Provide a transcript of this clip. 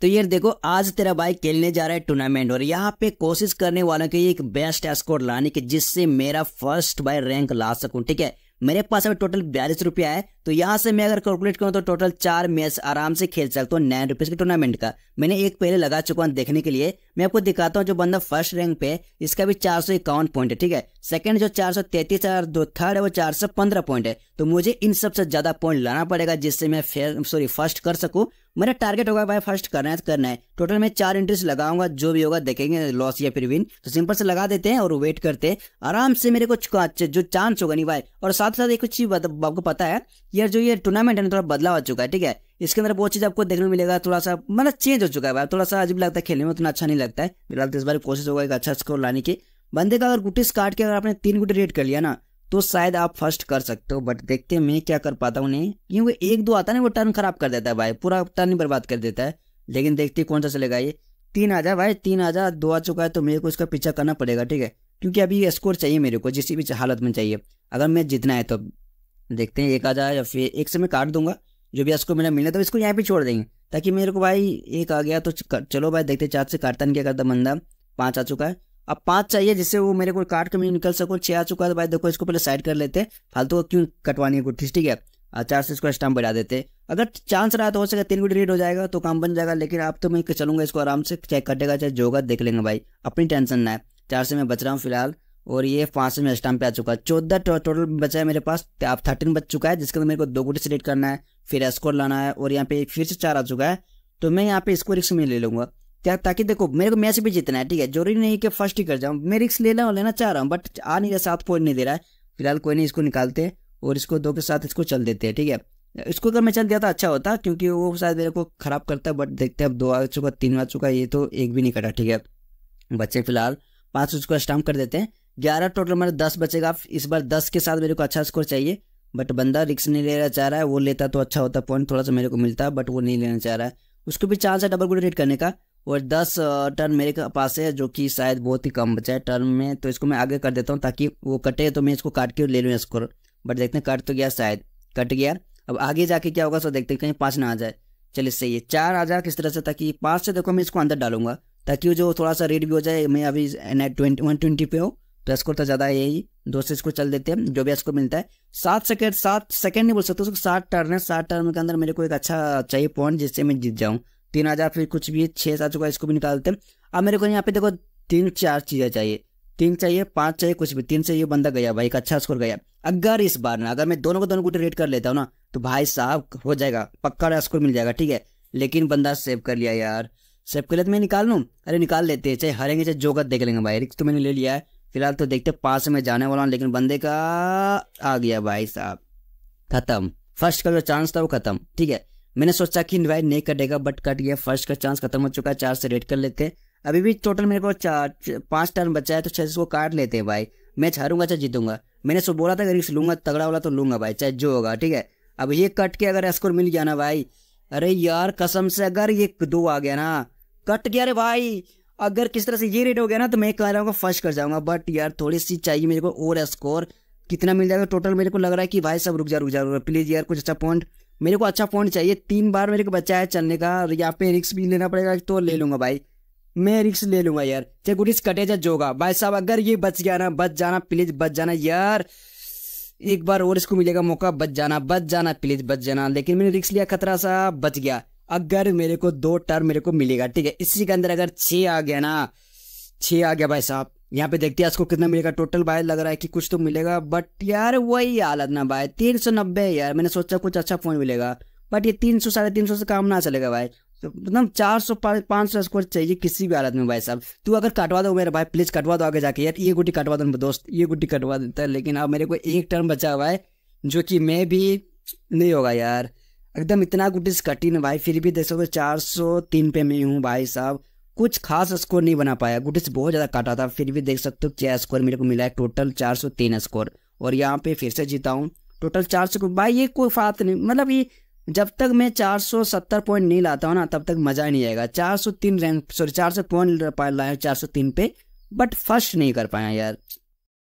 तो ये देखो आज तेरा भाई खेलने जा रहा है टूर्नामेंट और यहाँ पे कोशिश करने वालों के एक बेस्ट स्कोर लाने की जिससे मेरा फर्स्ट बाय रैंक ला सकूं ठीक है मेरे पास अभी टोटल बयालीस रुपया है तो यहाँ से मैं अगर कैलकुलेट करूँ तो टोटल चार मैच आराम से खेल सकता हूँ नाइन रुपीज़ के टूर्नामेंट का मैंने एक पहले लगा चुका हूँ देखने के लिए मैं आपको दिखाता हूँ जो बंदा फर्स्ट रैंक पे इसका भी चार सौ इक्यावन पॉइंट है ठीक है सेकंड जो चार सौ तैतीस और दो थर्ड है वो चार सौ पंद्रह पॉइंट है तो मुझे इन सबसे ज़्यादा पॉइंट लाना पड़ेगा जिससे मैं फेर सॉरी फर्स्ट कर सकूँ मेरा टारगेट होगा भाई फर्स्ट करना है तो करना है टोटल मैं चार इंट्रीज लगाऊंगा जो भी होगा देखेंगे लॉस या फिर विन तो सिंपल से लगा देते हैं और वेट करते हैं आराम से मेरे को जो चांस होगा नहीं भाई और साथ साथ एक चीज आपको पता है यार जो ये टूर्नामेंट है ना थोड़ा बदलाव आ चुका है ठीक है इसके अंदर वो चीज़ आपको देखने को मिलेगा थोड़ा सा मतलब चेंज हो चुका है भाई थोड़ा सा अजीब लगता है खेलने में उतना अच्छा नहीं लगता है फिलहाल तो इस बार कोशिश होगा एक अच्छा स्कोर लाने की बंदे का अगर गुटिस काट के अगर आपने तीन गुटे रेड कर लिया ना तो शायद आप फर्स्ट कर सकते हो बट देखते हैं मैं क्या कर पाता हूँ नहीं क्योंकि एक दो आता है ना वो टर्न खराब कर देता है भाई पूरा टर्न ही बर्बाद कर देता है लेकिन देखते कौन सा चलेगा ये तीन आ जाए भाई तीन आ जा दो आ चुका है तो मेरे को इसका पीछा करना पड़ेगा ठीक है क्योंकि अभी स्कोर चाहिए मेरे को जिस भी हालत में चाहिए अगर मैं जीतना है तो देखते हैं एक आ जाए या फिर एक से मैं काट दूंगा जो भी इसको मेरा मिले तो इसको यहाँ पे छोड़ देंगे ताकि मेरे को भाई एक आ गया तो चलो भाई देखते चार से काटता नहीं क्या करता बंदा पाँच आ चुका है अब पाँच चाहिए जिससे वो मेरे को काट के मैं निकल सको छः आ चुका है तो भाई देखो इसको पहले साइड कर लेते हैं फालतू का क्यों कटवानी है कुछ ठीक है चार से इसको स्टाम्प बढ़ा देते अगर चांस रहा तो हो सके तीन को डिलीट हो जाएगा तो काम बन जाएगा लेकिन आप तो मैं चलूंगा इसको आराम से चेक कटेगा चाहे जोगा देख लेंगे भाई अपनी टेंशन ना है चार से मैं बच रहा हूँ फिलहाल और ये पाँच में स्टाम्प आ चुका है चौदह टोटल बचा है मेरे पास आप थर्टीन बच चुका है जिसके अंदर मेरे को दो गुटी सेलेक्ट करना है फिर स्कोर लाना है और यहाँ पे फिर से चार आ चुका है तो मैं यहाँ पे इसको रिक्स में ले लूँगा क्या ताकि देखो मेरे को मैच भी जीतना है ठीक है जरूरी नहीं कि फर्स्ट ही कर जाऊँ मैं रिक्स ले रहा लेना चाह रहा हूँ बट आ नहीं रहा साथ पॉइंट नहीं दे रहा है फिलहाल कोई नहीं इसको निकालते और इसको दो के साथ इसको चल देते हैं ठीक है इसको अगर मैं चल दिया तो अच्छा होता क्योंकि वो शायद मेरे को खराब करता है बट देखते हैं अब दो आ चुका तीन आ चुका ये तो एक भी नहीं कटा ठीक है बच्चे फिलहाल पाँच उसको स्टाम्प कर देते हैं ग्यारह टोटल मेरे मतलब दस बचेगा इस बार दस के साथ मेरे को अच्छा स्कोर चाहिए बट बंदा रिक्स नहीं लेना चाह रहा है वो लेता तो अच्छा होता पॉइंट थोड़ा सा मेरे को मिलता बट वो नहीं लेना चाह रहा है उसको भी चांस है डबल गुड रेट करने का और दस टर्न मेरे पास है जो कि शायद बहुत ही कम बचा है टर्न में तो इसको मैं आगे कर देता हूँ ताकि वो कटे तो मैं इसको काट के ले लूँ स्कोर बट देखते हैं कट तो गया शायद कट गया अब आगे जाके क्या होगा सो देखते हैं कहीं पाँच ना आ जाए चलिए सही है चार आ जाए किस तरह से ताकि पाँच से देखो मैं इसको अंदर डालूंगा ताकि वो जो थोड़ा सा रेट भी हो जाए मैं अभी ट्वेंटी वन ट्वेंटी पे हूँ तो स्कोर तो ज़्यादा है यही से स्कोर चल देते हैं जो भी स्कोर मिलता है सात सेकेंड सात सेकेंड नहीं बोल सकते उसको सात टर्न है सात टर्न के अंदर मेरे को एक अच्छा चाहिए पॉइंट जिससे मैं जीत जाऊँ तीन हज़ार फिर कुछ भी छः सात का इसको भी निकाल देते हैं अब मेरे को यहाँ पे देखो तीन चार चीज़ें चाहिए तीन चाहिए पाँच चाहिए कुछ भी तीन से ये बंदा गया भाई एक अच्छा स्कोर गया अगर इस बार ना अगर मैं दोनों को दोनों को रेट कर लेता हूँ ना तो भाई साहब हो जाएगा पक्का स्कोर मिल जाएगा ठीक है लेकिन बंदा सेव कर लिया यार सेव कर लिया तो मैं निकाल लूँ अरे निकाल लेते हैं चाहे हरेंगे चाहे जोगत देख लेंगे भाई रिक्स तो मैंने ले लिया है फिलहाल तो देखते पास में जाने वाला लेकिन बंदे का आ गया भाई साहब खत्म फर्स्ट का जो चांस था वो खत्म ठीक है मैंने सोचा कि इन्वाइट नहीं कटेगा बट कट गया फर्स्ट का चांस खत्म हो चुका है चार से रेड कर लेते हैं अभी भी टोटल मेरे को चार पांच टर्न बचा है तो छः इसको काट लेते हैं भाई मैच हारूंगा चाहे जीतूंगा मैंने सो बोला था अगर इस लूंगा तगड़ा वाला तो लूंगा भाई चाहे जो होगा ठीक है अब ये कट के अगर स्कोर मिल गया ना भाई अरे यार कसम से अगर ये दो आ गया ना कट गया अरे भाई अगर किस तरह से ये रेट हो गया ना तो मैं कह रहा हूँ फर्स्ट कर जाऊंगा बट यार थोड़ी सी चाहिए मेरे को और स्कोर कितना मिल जाएगा टोटल मेरे को लग रहा है कि भाई सब रुक जा रुक जा रुक प्लीज़ यार कुछ अच्छा पॉइंट मेरे को अच्छा पॉइंट चाहिए तीन बार मेरे को बचा है चलने का और यहाँ पे रिक्स भी लेना पड़ेगा तो ले लूंगा भाई मैं रिक्स ले लूंगा यार चाहे गुडिस कटे जा जोगा भाई साहब अगर ये बच गया ना बच जाना प्लीज़ बच जाना यार एक बार और इसको मिलेगा मौका बच जाना बच जाना प्लीज़ बच जाना लेकिन मैंने रिक्स लिया खतरा सा बच गया अगर मेरे को दो टर्म मेरे को मिलेगा ठीक है इसी के अंदर अगर छः आ गया ना छ आ गया भाई साहब यहाँ पे देखते हैं इसको कितना मिलेगा टोटल भाई लग रहा है कि कुछ तो मिलेगा बट यार वही हालत ना भाई तीन सौ नब्बे यार मैंने सोचा कुछ अच्छा फ़ोन मिलेगा बट ये तीन सौ साढ़े तीन सौ से काम ना चलेगा भाई तो मतलब चार सौ पाँच सौ स्कोर चाहिए किसी भी हालत में भाई साहब तू अगर कटवा दो मेरा भाई प्लीज़ कटवा दो आगे जाके यार ये गुटी कटवा दो दोस्त ये गुटी कटवा देता है लेकिन अब मेरे को एक टर्म बचा हुआ है जो कि मैं भी नहीं होगा यार एकदम इतना गुटिस कठिन है भाई फिर भी देख सकते चार सौ तीन पे मैं हूँ भाई साहब कुछ खास स्कोर नहीं बना पाया गुटिस बहुत ज़्यादा काटा था फिर भी देख सकते हो क्या स्कोर मेरे को मिला है टोटल चार सौ तीन स्कोर और यहाँ पे फिर से जीता हूँ टोटल चार सौ भाई ये कोई बात नहीं मतलब ये जब तक मैं चार सौ सत्तर पॉइंट नहीं लाता हूँ ना तब तक मज़ा नहीं आएगा चार सौ तीन रैंक सॉरी चार सौ पॉइंट लाया चार सौ तीन पे बट फर्स्ट नहीं कर पाया यार